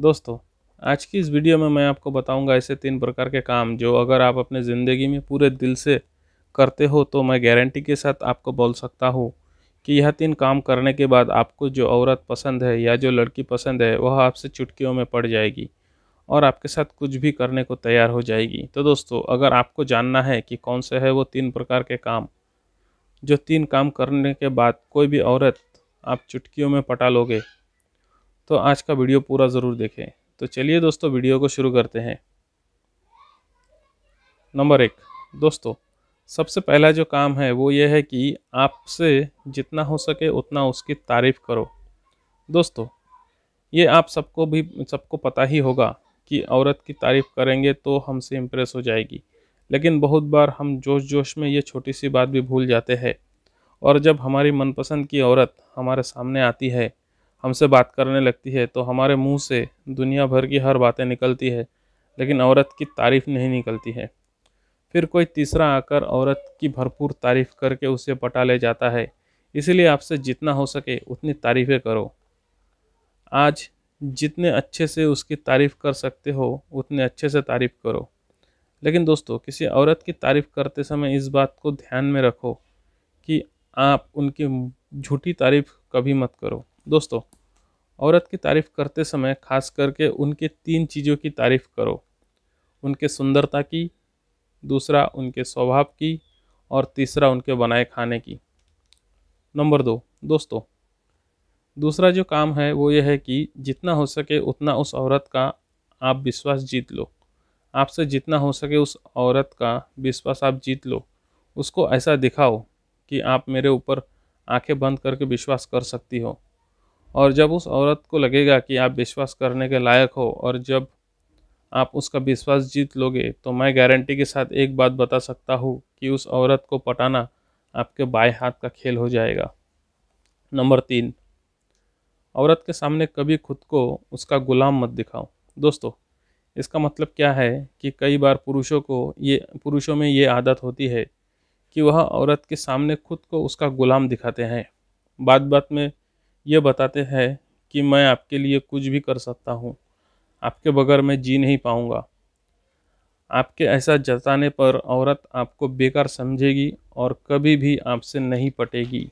दोस्तों आज की इस वीडियो में मैं आपको बताऊंगा ऐसे तीन प्रकार के काम जो अगर आप अपने ज़िंदगी में पूरे दिल से करते हो तो मैं गारंटी के साथ आपको बोल सकता हूँ कि यह तीन काम करने के बाद आपको जो औरत पसंद है या जो लड़की पसंद है वह आपसे चुटकियों में पड़ जाएगी और आपके साथ कुछ भी करने को तैयार हो जाएगी तो दोस्तों अगर आपको जानना है कि कौन से है वो तीन प्रकार के काम जो तीन काम करने के बाद कोई भी औरत आप चुटकियों में पटा लोगे तो आज का वीडियो पूरा ज़रूर देखें तो चलिए दोस्तों वीडियो को शुरू करते हैं नंबर एक दोस्तों सबसे पहला जो काम है वो ये है कि आपसे जितना हो सके उतना उसकी तारीफ़ करो दोस्तों ये आप सबको भी सबको पता ही होगा कि औरत की तारीफ़ करेंगे तो हमसे इम्प्रेस हो जाएगी लेकिन बहुत बार हम जोश जोश में ये छोटी सी बात भी भूल जाते हैं और जब हमारी मनपसंद की औरत हमारे सामने आती है हमसे बात करने लगती है तो हमारे मुंह से दुनिया भर की हर बातें निकलती है लेकिन औरत की तारीफ़ नहीं निकलती है फिर कोई तीसरा आकर औरत की भरपूर तारीफ़ करके उसे पटा ले जाता है इसीलिए आपसे जितना हो सके उतनी तारीफ़ें करो आज जितने अच्छे से उसकी तारीफ़ कर सकते हो उतने अच्छे से तारीफ़ करो लेकिन दोस्तों किसी औरत की तारीफ़ करते समय इस बात को ध्यान में रखो कि आप उनकी झूठी तारीफ़ कभी मत करो दोस्तों औरत की तारीफ़ करते समय खास करके उनके तीन चीज़ों की तारीफ़ करो उनके सुंदरता की दूसरा उनके स्वभाव की और तीसरा उनके बनाए खाने की नंबर दो दोस्तों दूसरा जो काम है वो ये है कि जितना हो सके उतना उस औरत का आप विश्वास जीत लो आपसे जितना हो सके उस औरत का विश्वास आप जीत लो उसको ऐसा दिखाओ कि आप मेरे ऊपर आंखें बंद करके विश्वास कर सकती हो और जब उस औरत को लगेगा कि आप विश्वास करने के लायक हो और जब आप उसका विश्वास जीत लोगे तो मैं गारंटी के साथ एक बात बता सकता हूँ कि उस औरत को पटाना आपके बाएं हाथ का खेल हो जाएगा नंबर तीन औरत के सामने कभी खुद को उसका गुलाम मत दिखाओ दोस्तों इसका मतलब क्या है कि कई बार पुरुषों को ये पुरुषों में ये आदत होती है कि वह औरत के सामने खुद को उसका गुलाम दिखाते हैं बात बात में ये बताते हैं कि मैं आपके लिए कुछ भी कर सकता हूँ आपके बगैर मैं जी नहीं पाऊँगा आपके ऐसा जताने पर औरत आपको बेकार समझेगी और कभी भी आपसे नहीं पटेगी